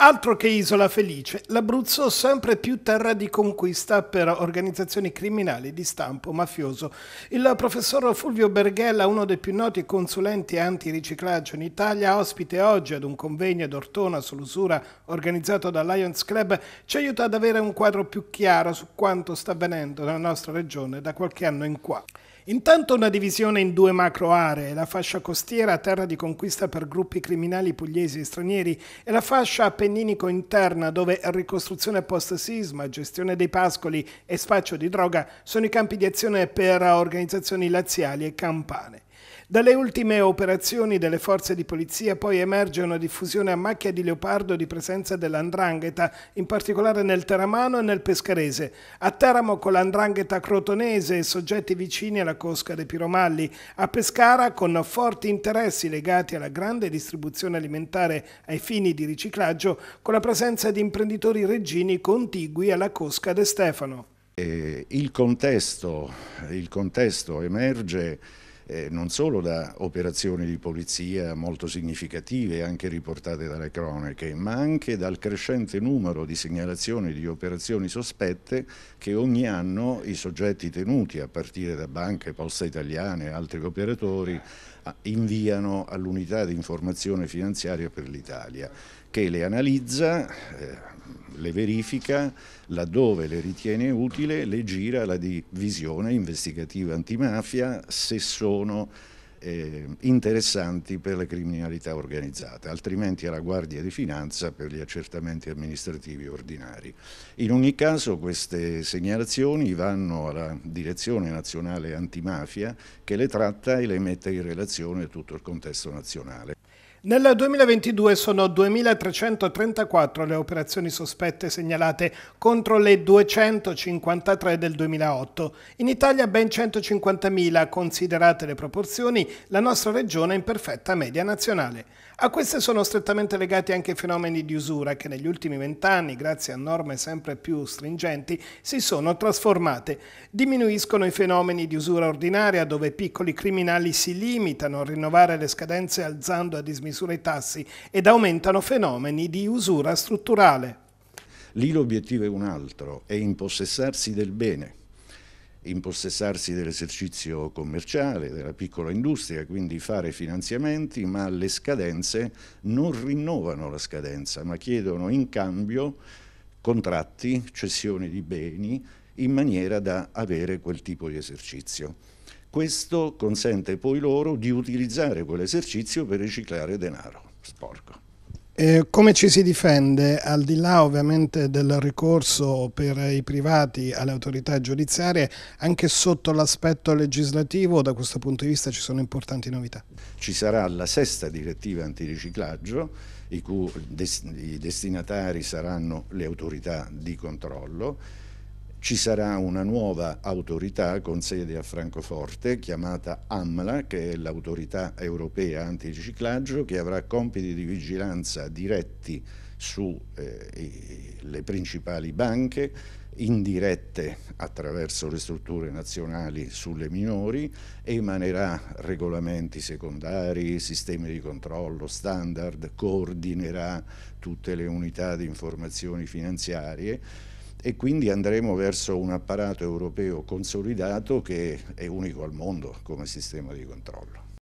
Altro che isola felice, l'Abruzzo sempre più terra di conquista per organizzazioni criminali di stampo mafioso. Il professor Fulvio Berghella, uno dei più noti consulenti antiriciclaggio in Italia, ospite oggi ad un convegno ad Ortona sull'usura organizzato da Lions Club, ci aiuta ad avere un quadro più chiaro su quanto sta avvenendo nella nostra regione da qualche anno in qua. Intanto una divisione in due macro aree, la fascia costiera, terra di conquista per gruppi criminali pugliesi e stranieri, e la fascia appenninico interna, dove ricostruzione post-sisma, gestione dei pascoli e spaccio di droga sono i campi di azione per organizzazioni laziali e campane. Dalle ultime operazioni delle forze di polizia poi emerge una diffusione a macchia di leopardo di presenza dell'andrangheta, in particolare nel Teramano e nel Pescarese. A Teramo con l'andrangheta crotonese e soggetti vicini alla cosca dei Piromalli. A Pescara con forti interessi legati alla grande distribuzione alimentare ai fini di riciclaggio, con la presenza di imprenditori reggini contigui alla cosca De Stefano. Eh, il, contesto, il contesto emerge eh, non solo da operazioni di polizia molto significative, anche riportate dalle cronache, ma anche dal crescente numero di segnalazioni di operazioni sospette che ogni anno i soggetti tenuti, a partire da banche, poste italiane e altri operatori, inviano all'unità di informazione finanziaria per l'Italia, che le analizza, eh, le verifica, laddove le ritiene utile, le gira la divisione investigativa antimafia, se sono sono eh, interessanti per la criminalità organizzata, altrimenti alla Guardia di Finanza per gli accertamenti amministrativi ordinari. In ogni caso queste segnalazioni vanno alla Direzione Nazionale Antimafia che le tratta e le mette in relazione a tutto il contesto nazionale. Nel 2022 sono 2.334 le operazioni sospette segnalate contro le 253 del 2008. In Italia ben 150.000, considerate le proporzioni, la nostra regione è in perfetta media nazionale. A queste sono strettamente legati anche i fenomeni di usura che negli ultimi vent'anni, grazie a norme sempre più stringenti, si sono trasformate. Diminuiscono i fenomeni di usura ordinaria dove piccoli criminali si limitano a rinnovare le scadenze alzando a dismissione meccanismi sui tassi ed aumentano fenomeni di usura strutturale. Lì l'obiettivo è un altro, è impossessarsi del bene, impossessarsi dell'esercizio commerciale, della piccola industria, quindi fare finanziamenti, ma le scadenze non rinnovano la scadenza, ma chiedono in cambio contratti, cessioni di beni, in maniera da avere quel tipo di esercizio. Questo consente poi loro di utilizzare quell'esercizio per riciclare denaro sporco. Eh, come ci si difende, al di là ovviamente del ricorso per i privati alle autorità giudiziarie, anche sotto l'aspetto legislativo da questo punto di vista ci sono importanti novità? Ci sarà la sesta direttiva antiriciclaggio, i cui destinatari saranno le autorità di controllo, ci sarà una nuova autorità con sede a Francoforte chiamata AMLA, che è l'autorità europea antiriciclaggio, che avrà compiti di vigilanza diretti sulle eh, principali banche, indirette attraverso le strutture nazionali sulle minori, emanerà regolamenti secondari, sistemi di controllo standard, coordinerà tutte le unità di informazioni finanziarie e quindi andremo verso un apparato europeo consolidato che è unico al mondo come sistema di controllo.